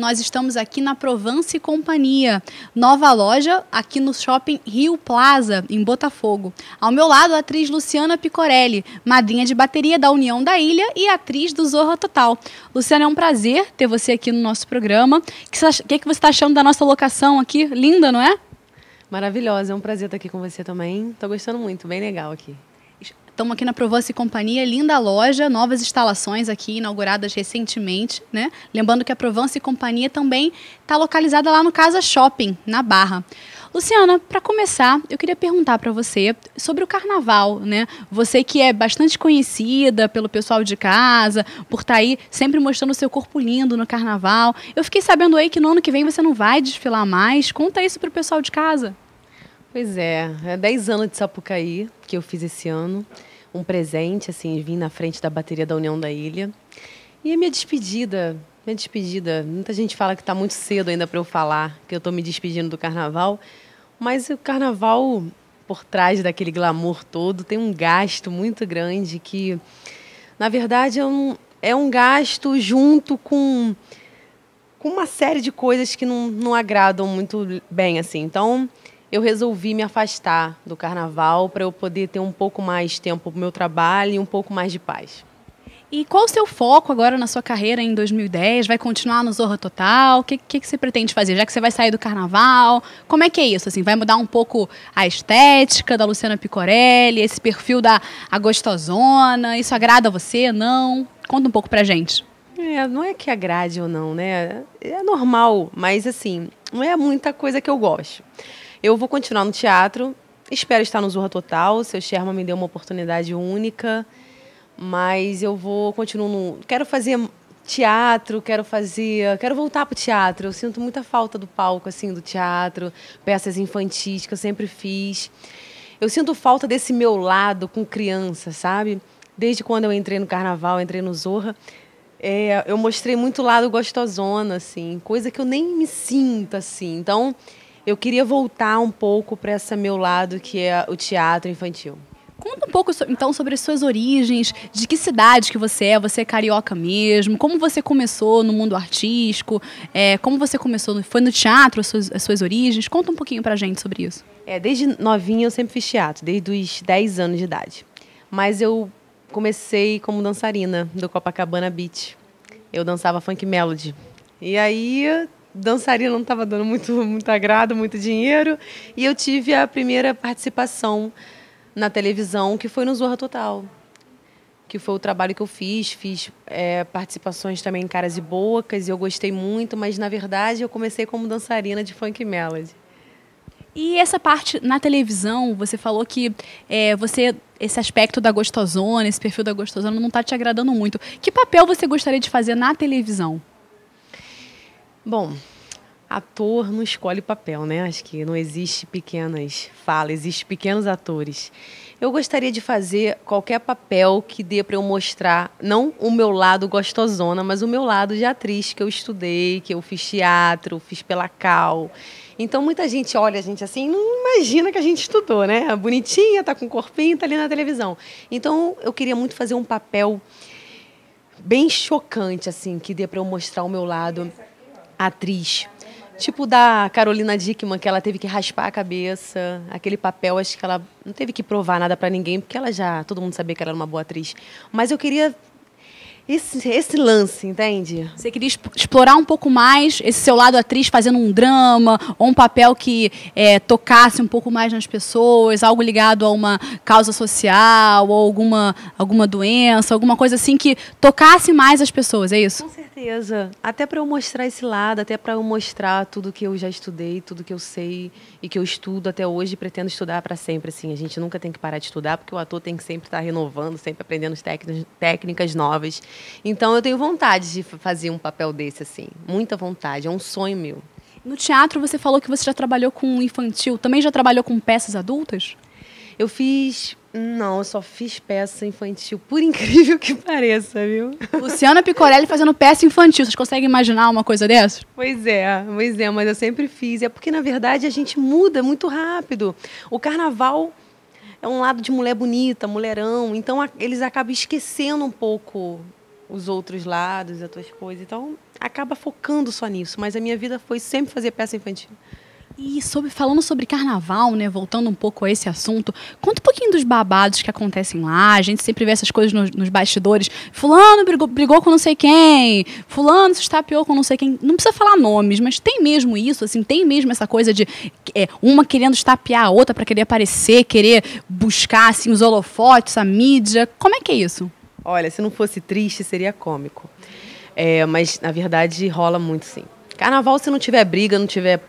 nós estamos aqui na Provence Companhia, nova loja aqui no shopping Rio Plaza, em Botafogo. Ao meu lado, a atriz Luciana Picorelli, madrinha de bateria da União da Ilha e atriz do Zorra Total. Luciana, é um prazer ter você aqui no nosso programa. O que, que você está achando da nossa locação aqui? Linda, não é? Maravilhosa, é um prazer estar aqui com você também. Estou gostando muito, bem legal aqui. Estamos aqui na Provance Companhia, linda loja, novas instalações aqui inauguradas recentemente, né? Lembrando que a Provance Companhia também está localizada lá no Casa Shopping, na Barra. Luciana, para começar, eu queria perguntar para você sobre o carnaval, né? Você que é bastante conhecida pelo pessoal de casa, por estar tá aí sempre mostrando o seu corpo lindo no carnaval. Eu fiquei sabendo aí que no ano que vem você não vai desfilar mais. Conta isso para o pessoal de casa. Pois é, é 10 anos de Sapucaí que eu fiz esse ano um presente, assim, vim na frente da bateria da União da Ilha. E a minha despedida, minha despedida. Muita gente fala que está muito cedo ainda para eu falar que eu estou me despedindo do carnaval, mas o carnaval por trás daquele glamour todo tem um gasto muito grande que, na verdade, é um, é um gasto junto com com uma série de coisas que não, não agradam muito bem, assim. Então, eu resolvi me afastar do carnaval para eu poder ter um pouco mais tempo para o meu trabalho e um pouco mais de paz. E qual o seu foco agora na sua carreira em 2010? Vai continuar no Zorra Total? O que, que, que, você pretende fazer? Já que você vai sair do carnaval, como é que é isso? Assim, vai mudar um pouco a estética da Luciana Picorelli, esse perfil da a gostosona? Isso agrada a você? Não? Conta um pouco pra gente. É, não é que agrade ou não, né? É normal, mas assim, não é muita coisa que eu gosto. Eu vou continuar no teatro, espero estar no Zorra Total, seu Sherman me deu uma oportunidade única, mas eu vou continuar no... Quero fazer teatro, quero fazer, quero voltar pro teatro. Eu sinto muita falta do palco assim, do teatro, peças infantis que eu sempre fiz. Eu sinto falta desse meu lado com criança, sabe? Desde quando eu entrei no carnaval, entrei no Zorra, é, eu mostrei muito lado gostosona, assim, coisa que eu nem me sinto assim. Então, eu queria voltar um pouco para esse meu lado que é o teatro infantil. Conta um pouco então sobre as suas origens, de que cidade que você é, você é carioca mesmo, como você começou no mundo artístico, é, como você começou, foi no teatro as suas, as suas origens, conta um pouquinho pra gente sobre isso. É, desde novinha eu sempre fiz teatro, desde os 10 anos de idade, mas eu comecei como dançarina do Copacabana Beach, eu dançava funk melody, e aí dançarina não estava dando muito, muito agrado, muito dinheiro. E eu tive a primeira participação na televisão, que foi no Zorra Total. Que foi o trabalho que eu fiz. Fiz é, participações também em Caras e Bocas, e eu gostei muito, mas na verdade eu comecei como dançarina de funk melody. E essa parte na televisão, você falou que é, você esse aspecto da gostosona, esse perfil da gostosona não está te agradando muito. Que papel você gostaria de fazer na televisão? Bom, ator não escolhe papel, né? Acho que não existe pequenas falas, existe pequenos atores. Eu gostaria de fazer qualquer papel que dê para eu mostrar, não o meu lado gostosona, mas o meu lado de atriz que eu estudei, que eu fiz teatro, fiz pela Cal. Então muita gente olha a gente assim, não imagina que a gente estudou, né? Bonitinha, tá com corpinho, tá ali na televisão. Então eu queria muito fazer um papel bem chocante assim, que dê para eu mostrar o meu lado atriz. Tipo da Carolina Dickman, que ela teve que raspar a cabeça. Aquele papel, acho que ela não teve que provar nada para ninguém, porque ela já. Todo mundo sabia que ela era uma boa atriz. Mas eu queria. Esse, esse lance, entende? Você queria explorar um pouco mais esse seu lado atriz fazendo um drama, ou um papel que é, tocasse um pouco mais nas pessoas, algo ligado a uma causa social, ou alguma, alguma doença, alguma coisa assim que tocasse mais as pessoas, é isso? Com certeza certeza. Até para eu mostrar esse lado, até para eu mostrar tudo que eu já estudei, tudo que eu sei e que eu estudo até hoje e pretendo estudar para sempre. Assim, a gente nunca tem que parar de estudar, porque o ator tem que sempre estar tá renovando, sempre aprendendo técnicas novas. Então, eu tenho vontade de fazer um papel desse, assim. Muita vontade. É um sonho meu. No teatro, você falou que você já trabalhou com infantil. Também já trabalhou com peças adultas? Eu fiz não, eu só fiz peça infantil, por incrível que pareça, viu? Luciana Picorelli fazendo peça infantil, vocês conseguem imaginar uma coisa dessa? Pois é, pois é, mas eu sempre fiz. É porque, na verdade, a gente muda muito rápido. O carnaval é um lado de mulher bonita, mulherão, então a, eles acabam esquecendo um pouco os outros lados, as outras coisas. Então, acaba focando só nisso, mas a minha vida foi sempre fazer peça infantil. E sobre, falando sobre carnaval, né? Voltando um pouco a esse assunto, conta um pouquinho dos babados que acontecem lá. A gente sempre vê essas coisas nos, nos bastidores. Fulano brigou, brigou, com não sei quem, fulano se estapeou com não sei quem. Não precisa falar nomes, mas tem mesmo isso, assim, tem mesmo essa coisa de é, uma querendo estapear a outra para querer aparecer, querer buscar assim, os holofotes, a mídia. Como é que é isso? Olha, se não fosse triste, seria cômico. É, mas, na verdade, rola muito sim. Carnaval, se não tiver briga, não tiver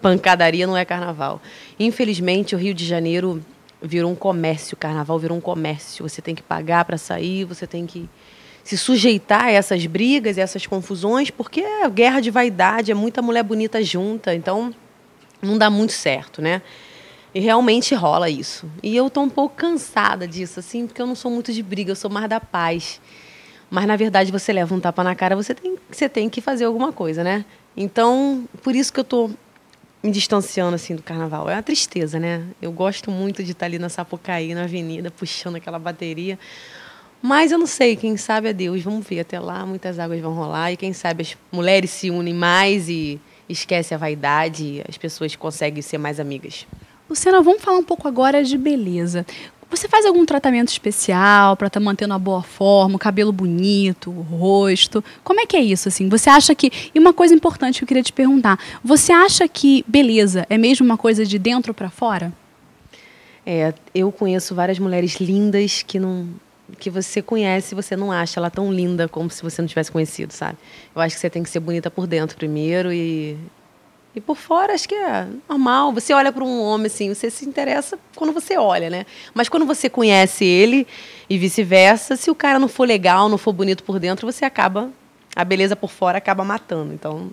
pancadaria não é carnaval. Infelizmente, o Rio de Janeiro virou um comércio, o carnaval virou um comércio. Você tem que pagar para sair, você tem que se sujeitar a essas brigas, a essas confusões, porque é guerra de vaidade, é muita mulher bonita junta, então não dá muito certo, né? E realmente rola isso. E eu tô um pouco cansada disso, assim, porque eu não sou muito de briga, eu sou mais da paz. Mas na verdade você leva um tapa na cara, você tem, você tem que fazer alguma coisa, né? Então, por isso que eu tô me distanciando assim do carnaval. É uma tristeza, né? Eu gosto muito de estar ali na Sapucaí, na avenida, puxando aquela bateria. Mas eu não sei, quem sabe é Deus. Vamos ver até lá, muitas águas vão rolar e quem sabe as mulheres se unem mais e esquece a vaidade, as pessoas conseguem ser mais amigas. Luciana, vamos falar um pouco agora de beleza. Você faz algum tratamento especial para estar tá mantendo a boa forma, o cabelo bonito, o rosto? Como é que é isso assim? Você acha que e uma coisa importante que eu queria te perguntar, você acha que beleza é mesmo uma coisa de dentro para fora? É, eu conheço várias mulheres lindas que não que você conhece, você não acha ela tão linda como se você não tivesse conhecido, sabe? Eu acho que você tem que ser bonita por dentro primeiro e e por fora, acho que é normal. Você olha para um homem assim, você se interessa quando você olha, né? Mas quando você conhece ele e vice-versa, se o cara não for legal, não for bonito por dentro, você acaba. A beleza por fora acaba matando. Então,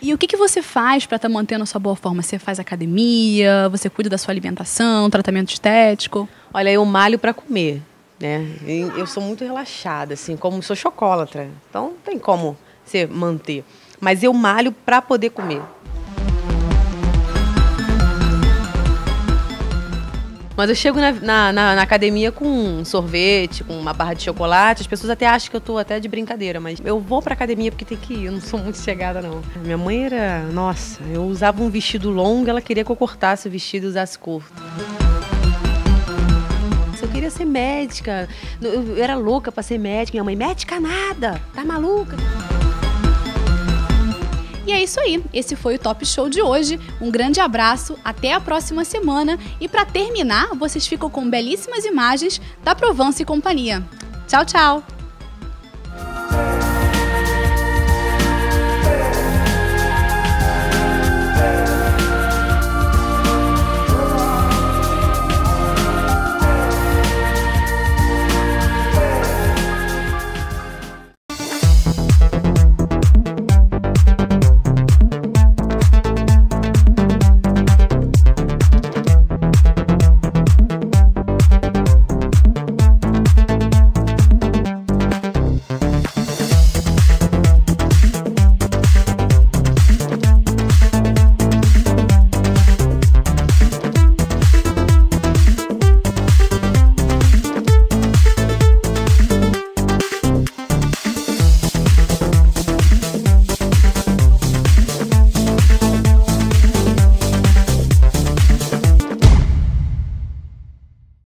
e o que, que você faz para estar tá mantendo a sua boa forma? Você faz academia? Você cuida da sua alimentação, tratamento estético? Olha, eu malho para comer, né? Eu sou muito relaxada, assim, como sou chocolatra. Então, não tem como você manter. Mas eu malho para poder comer. Mas eu chego na, na, na, na, academia com um sorvete, com uma barra de chocolate. As pessoas até acham que eu tô até de brincadeira, mas eu vou pra academia porque tem que ir. Eu não sou muito chegada, não. Minha mãe era. Nossa, eu usava um vestido longo, ela queria que eu cortasse o vestido e usasse curto. Eu queria ser médica. Eu era louca pra ser médica. Minha mãe, médica nada, tá maluca? é isso aí. Esse foi o Top Show de hoje. Um grande abraço, até a próxima semana. E para terminar, vocês ficam com belíssimas imagens da Provence e companhia. Tchau, tchau!